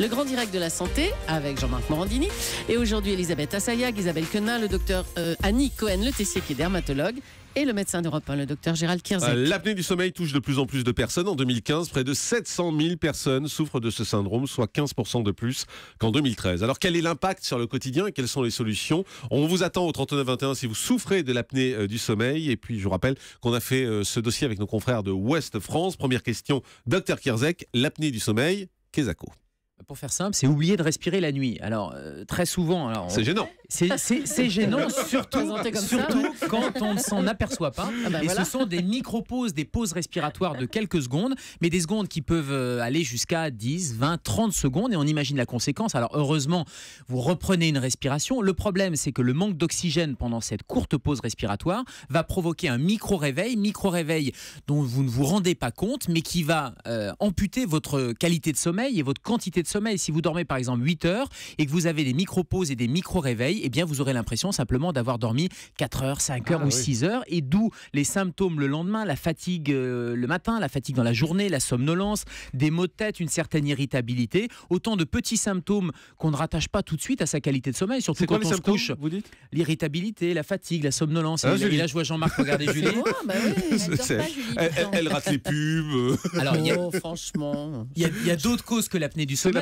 Le grand direct de la santé avec Jean-Marc Morandini. Et aujourd'hui, Elisabeth Assayag, Isabelle Quenin, le docteur euh, Annie Cohen, le Tessier qui est dermatologue et le médecin d'Europe le docteur Gérald Kierzek. Euh, l'apnée du sommeil touche de plus en plus de personnes. En 2015, près de 700 000 personnes souffrent de ce syndrome, soit 15% de plus qu'en 2013. Alors quel est l'impact sur le quotidien et quelles sont les solutions On vous attend au 39-21 si vous souffrez de l'apnée euh, du sommeil. Et puis je vous rappelle qu'on a fait ce dossier avec nos confrères de Ouest France. Première question, docteur Kierzek, l'apnée du sommeil, Kezako pour faire simple, c'est oublier de respirer la nuit. Alors, euh, très souvent. Alors, c'est gênant. C'est gênant, surtout, surtout quand on ne s'en aperçoit pas. Ah bah et ce sont des micro-pauses, des pauses respiratoires de quelques secondes, mais des secondes qui peuvent euh, aller jusqu'à 10, 20, 30 secondes, et on imagine la conséquence. Alors, heureusement, vous reprenez une respiration. Le problème, c'est que le manque d'oxygène pendant cette courte pause respiratoire va provoquer un micro-réveil, micro-réveil dont vous ne vous rendez pas compte, mais qui va euh, amputer votre qualité de sommeil et votre quantité de sommeil. Si vous dormez par exemple 8 heures et que vous avez des micro-pauses et des micro-réveils, et eh bien vous aurez l'impression simplement d'avoir dormi 4 heures, 5 heures ah ou 6 heures. Et d'où les symptômes le lendemain, la fatigue euh, le matin, la fatigue dans la journée, la somnolence, des maux de tête, une certaine irritabilité. Autant de petits symptômes qu'on ne rattache pas tout de suite à sa qualité de sommeil, surtout quand on se couche. L'irritabilité, la fatigue, la somnolence. Ah, et, là, je vois Jean-Marc regarder ah, bah Julie. elle, pas, Julie rate les pubs. Alors, oh, franchement. Il y a d'autres causes que l'apnée du sommeil.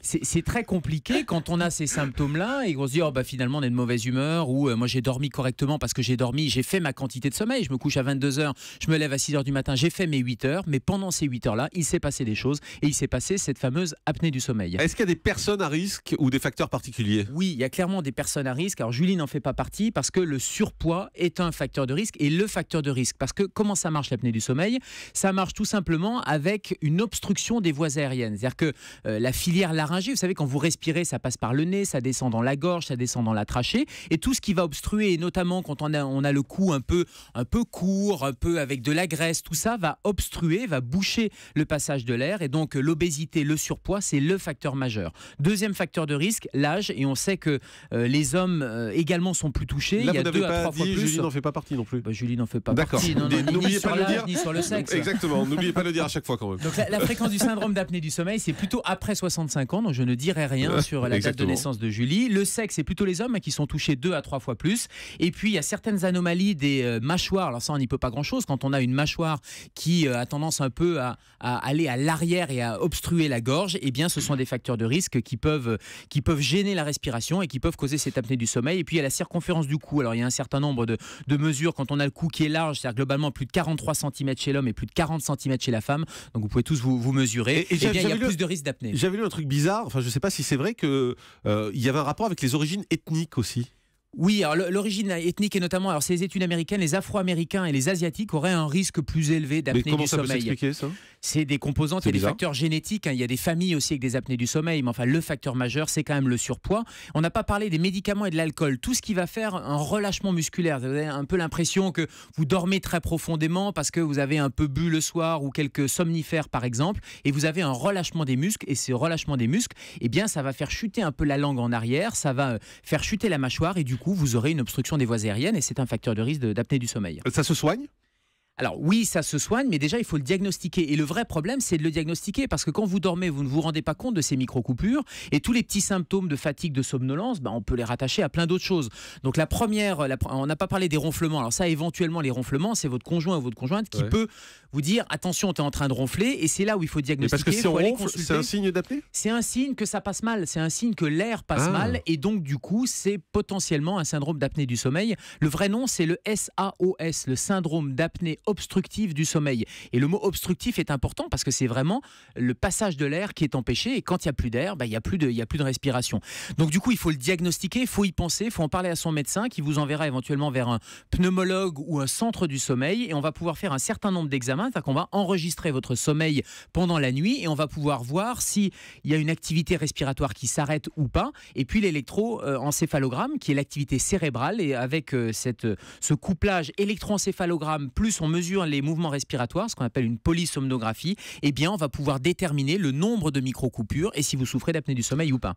C'est très compliqué quand on a ces symptômes-là et qu'on se dit oh, bah, finalement on est de mauvaise humeur ou euh, moi j'ai dormi correctement parce que j'ai dormi, j'ai fait ma quantité de sommeil. Je me couche à 22h, je me lève à 6h du matin, j'ai fait mes 8h, mais pendant ces 8h-là, il s'est passé des choses et il s'est passé cette fameuse apnée du sommeil. Est-ce qu'il y a des personnes à risque ou des facteurs particuliers Oui, il y a clairement des personnes à risque. Alors Julie n'en fait pas partie parce que le surpoids est un facteur de risque et le facteur de risque. Parce que comment ça marche l'apnée du sommeil Ça marche tout simplement avec une obstruction des voies aériennes. C'est-à-dire que euh, la filière laryngée. Vous savez, quand vous respirez, ça passe par le nez, ça descend dans la gorge, ça descend dans la trachée. Et tout ce qui va obstruer, et notamment quand on a, on a le cou un peu, un peu court, un peu avec de la graisse, tout ça va obstruer, va boucher le passage de l'air. Et donc, l'obésité, le surpoids, c'est le facteur majeur. Deuxième facteur de risque, l'âge. Et on sait que euh, les hommes euh, également sont plus touchés. Il y a deux à trois fois plus. Julie n'en fait pas partie non plus. Bah, Julie n'en fait pas partie. D'accord. N'oubliez pas le dire. sur le sexe. Exactement. N'oubliez pas de le dire à chaque fois quand même. Donc, la, fréquence du syndrome d'apnée du sommeil, c'est plutôt après 65 ans, donc je ne dirai rien sur la date de naissance de Julie. Le sexe, c'est plutôt les hommes hein, qui sont touchés deux à trois fois plus. Et puis, il y a certaines anomalies des euh, mâchoires. Alors ça, on n'y peut pas grand-chose. Quand on a une mâchoire qui euh, a tendance un peu à, aller à l'arrière et à obstruer la gorge, et eh bien, ce sont des facteurs de risque qui peuvent, qui peuvent gêner la respiration et qui peuvent causer cette apnée du sommeil. Et puis, il y a la circonférence du cou. Alors, il y a un certain nombre de, mesures. Quand on a le cou qui est large, c'est-à-dire globalement plus de 43 cm chez l'homme et plus de 40 cm chez la femme. Donc, vous pouvez tous vous, mesurer. Et, eh bien, il y a plus de risque d'apnée. J'avais lu un truc bizarre, enfin je ne sais pas si c'est vrai, qu'il euh, y avait un rapport avec les origines ethniques aussi. Oui, l'origine ethnique et notamment, alors c'est les études américaines, les Afro-Américains et les Asiatiques auraient un risque plus élevé d'apnée du sommeil. Comment ça peut s'expliquer ça c'est des composantes et des facteurs génétiques. Hein. Il y a des familles aussi avec des apnées du sommeil, mais enfin, le facteur majeur, c'est quand même le surpoids. On n'a pas parlé des médicaments et de l'alcool. Tout ce qui va faire un relâchement musculaire. Vous avez un peu l'impression que vous dormez très profondément parce que vous avez un peu bu le soir ou quelques somnifères, par exemple, et vous avez un relâchement des muscles. Et ce relâchement des muscles, eh bien, ça va faire chuter un peu la langue en arrière, ça va euh, faire chuter la mâchoire, et du coup, vous aurez une obstruction des voies aériennes, et c'est un facteur de risque d'apnée du sommeil. Ça se soigne alors oui, ça se soigne, mais déjà il faut le diagnostiquer. Et le vrai problème, c'est de le diagnostiquer parce que quand vous dormez, vous ne vous rendez pas compte de ces micro-coupures et tous les petits symptômes de fatigue, de somnolence, bah, on peut les rattacher à plein d'autres choses. Donc la première, on n'a pas parlé des ronflements. Alors ça, éventuellement, les ronflements, c'est votre conjoint ou votre conjointe qui peut vous dire attention, tu es en train de ronfler et c'est là où il faut diagnostiquer. parce que c'est un signe d'apnée C'est un signe que ça passe mal, c'est un signe que l'air passe ah. mal et donc du coup, c'est potentiellement un syndrome d'apnée du sommeil. Le vrai nom, c'est le SAOS, le syndrome d'apnée obstructive du sommeil. Et le mot obstructif est important parce que c'est vraiment le passage de l'air qui est empêché. Et quand il n'y a plus d'air, bah, il n'y a, plus de, y a plus de respiration. Donc du coup, il faut le diagnostiquer, il faut y penser, il faut en parler à son médecin qui vous enverra éventuellement vers un pneumologue ou un centre du sommeil. Et on va pouvoir faire un certain nombre d'examens. C'est-à-dire qu'on va enregistrer votre sommeil pendant la nuit et on va pouvoir voir s'il y a une activité respiratoire qui s'arrête ou pas. Et puis l'électroencéphalogramme euh, qui est l'activité cérébrale. Et avec euh, cette, euh, ce couplage électroencéphalogramme plus on mesure les mouvements respiratoires, ce qu'on appelle une polysomnographie, eh bien, on va pouvoir déterminer le nombre de micro-coupures et si vous souffrez d'apnée du sommeil ou pas.